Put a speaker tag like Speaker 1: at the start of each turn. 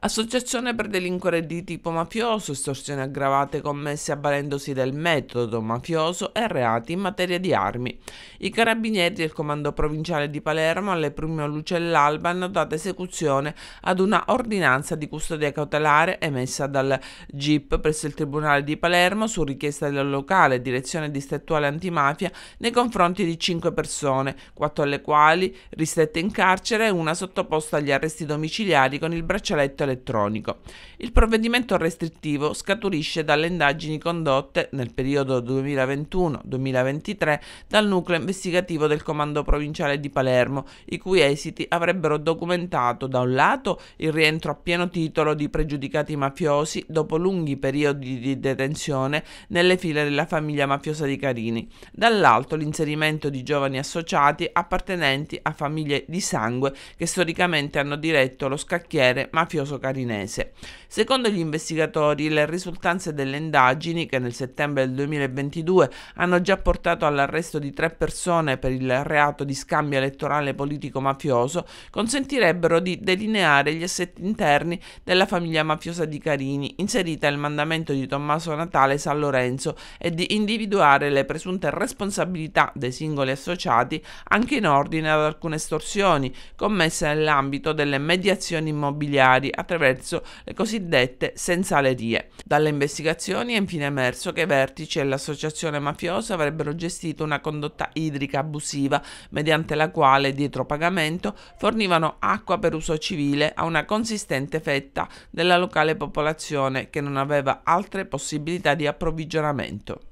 Speaker 1: associazione per delinquere di tipo mafioso, estorsioni aggravate commesse avvalendosi del metodo mafioso e reati in materia di armi. I carabinieri del comando provinciale di Palermo alle prime luci dell'alba hanno dato esecuzione ad una ordinanza di custodia cautelare emessa dal GIP presso il Tribunale di Palermo su richiesta della locale direzione distrettuale antimafia nei confronti di cinque persone, quattro alle quali ristette in carcere e una sottoposta agli arresti domiciliari con il braccialetto elettronico. Il provvedimento restrittivo scaturisce dalle indagini condotte nel periodo 2021-2023 dal nucleo investigativo del Comando Provinciale di Palermo, i cui esiti avrebbero documentato da un lato il rientro a pieno titolo di pregiudicati mafiosi dopo lunghi periodi di detenzione nelle file della famiglia mafiosa di Carini, dall'altro l'inserimento di giovani associati appartenenti a famiglie di sangue che storicamente hanno diretto lo scacchiere mafioso Stato carinese. Secondo gli investigatori, le risultanze delle indagini, che nel settembre del 2022 hanno già portato all'arresto di tre persone per il reato di scambio elettorale politico-mafioso, consentirebbero di delineare gli assetti interni della famiglia mafiosa di Carini, inserita nel mandamento di Tommaso Natale San Lorenzo, e di individuare le presunte responsabilità dei singoli associati anche in ordine ad alcune estorsioni commesse nell'ambito delle mediazioni immobiliari attraverso le cosiddette sensalerie. Dalle investigazioni è infine emerso che i vertici e l'associazione mafiosa avrebbero gestito una condotta idrica abusiva mediante la quale, dietro pagamento, fornivano acqua per uso civile a una consistente fetta della locale popolazione che non aveva altre possibilità di approvvigionamento.